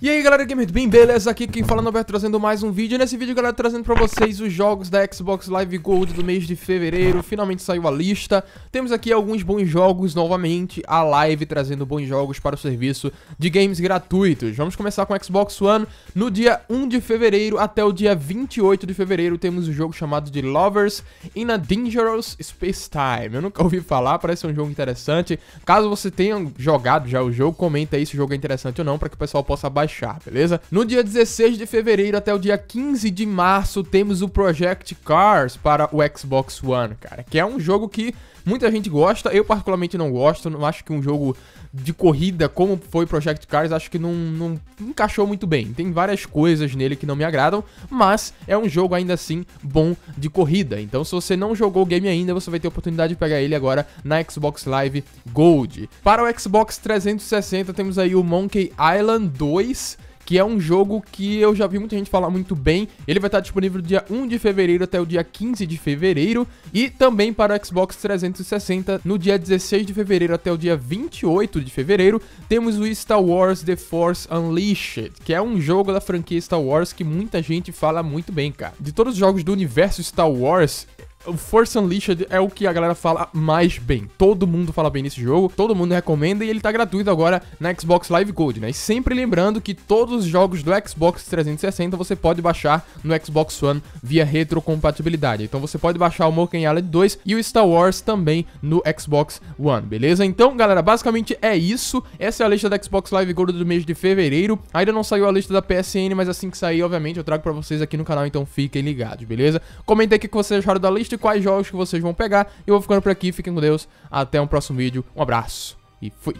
E aí galera gamer, é bem beleza? Aqui quem fala é Nober trazendo mais um vídeo. Nesse vídeo, galera, trazendo pra vocês os jogos da Xbox Live Gold do mês de fevereiro. Finalmente saiu a lista. Temos aqui alguns bons jogos novamente. A live trazendo bons jogos para o serviço de games gratuitos. Vamos começar com o Xbox One. No dia 1 de fevereiro até o dia 28 de fevereiro, temos o um jogo chamado de Lovers in a Dangerous Space Time. Eu nunca ouvi falar, parece um jogo interessante. Caso você tenha jogado já o jogo, comenta aí se o jogo é interessante ou não, para que o pessoal possa baixar baixar, beleza? No dia 16 de fevereiro até o dia 15 de março temos o Project Cars para o Xbox One, cara, que é um jogo que muita gente gosta, eu particularmente não gosto, não acho que um jogo de corrida como foi Project Cars, acho que não, não encaixou muito bem. Tem várias coisas nele que não me agradam, mas é um jogo ainda assim bom de corrida. Então se você não jogou o game ainda, você vai ter a oportunidade de pegar ele agora na Xbox Live Gold. Para o Xbox 360 temos aí o Monkey Island 2 que é um jogo que eu já vi muita gente falar muito bem. Ele vai estar disponível dia 1 de fevereiro até o dia 15 de fevereiro e também para Xbox 360 no dia 16 de fevereiro até o dia 28 de fevereiro. Temos o Star Wars The Force Unleashed, que é um jogo da franquia Star Wars que muita gente fala muito bem, cara. De todos os jogos do universo Star Wars, o Force Unleashed é o que a galera fala mais bem. Todo mundo fala bem nesse jogo, todo mundo recomenda e ele tá gratuito agora na Xbox Live Gold, né? E sempre lembrando que todos os jogos do Xbox 360 você pode baixar no Xbox One via retrocompatibilidade. Então você pode baixar o Monkey Island 2 e o Star Wars também no Xbox One, beleza? Então, galera, basicamente é isso. Essa é a lista da Xbox Live Gold do mês de fevereiro. Ainda não saiu a lista da PSN, mas assim que sair, obviamente, eu trago para vocês aqui no canal, então fiquem ligados, beleza? Comenta aí o que vocês acharam da lista lista e quais jogos que vocês vão pegar. eu vou ficando por aqui, fiquem com Deus, até um próximo vídeo, um abraço e fui!